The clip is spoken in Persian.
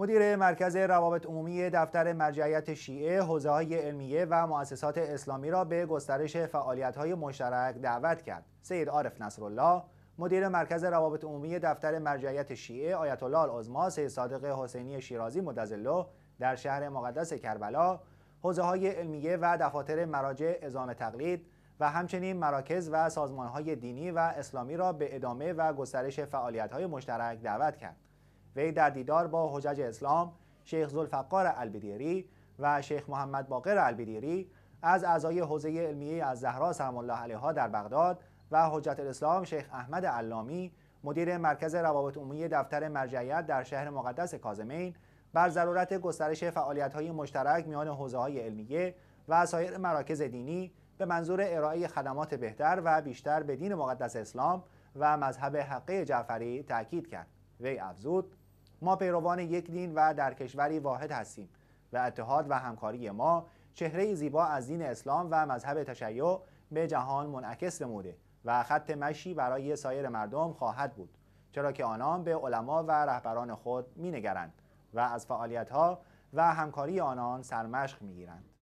مدیر مرکز روابط عمومی دفتر مرجعیت شیعه حوزه های علمیه و مؤسسات اسلامی را به گسترش فعالیت های مشترک دعوت کرد سید عارف نصرالله مدیر مرکز روابط عمومی دفتر مرجعیت شیعه آیت الله العظما سید صادق حسینی شیرازی مدظله در شهر مقدس کربلا حوزه های علمیه و دفاتر مراجع ازام تقلید و همچنین مراکز و سازمان های دینی و اسلامی را به ادامه و گسترش فعالیت های مشترک دعوت کرد وی در دیدار با حجج اسلام شیخ ذوالفقار البدیری و شیخ محمد باقر البدیری از اعضای حوزه علمیه از زهرا سلام الله علیها در بغداد و حجت الاسلام شیخ احمد علامی مدیر مرکز روابط عمومی دفتر مرجعیت در شهر مقدس کازمین بر ضرورت گسترش فعالیت های مشترک میان حوزه های علمیه و سایر مراکز دینی به منظور ارائه خدمات بهتر و بیشتر به دین مقدس اسلام و مذهب حقه جعفری تاکید کرد. وی افزود ما پیروان یک دین و در کشوری واحد هستیم و اتحاد و همکاری ما چهره زیبا از دین اسلام و مذهب تشیع به جهان منعکس نموده و خط مشی برای سایر مردم خواهد بود چرا که آنان به علما و رهبران خود مینگرند و از فعالیتها و همکاری آنان سرمشق گیرند.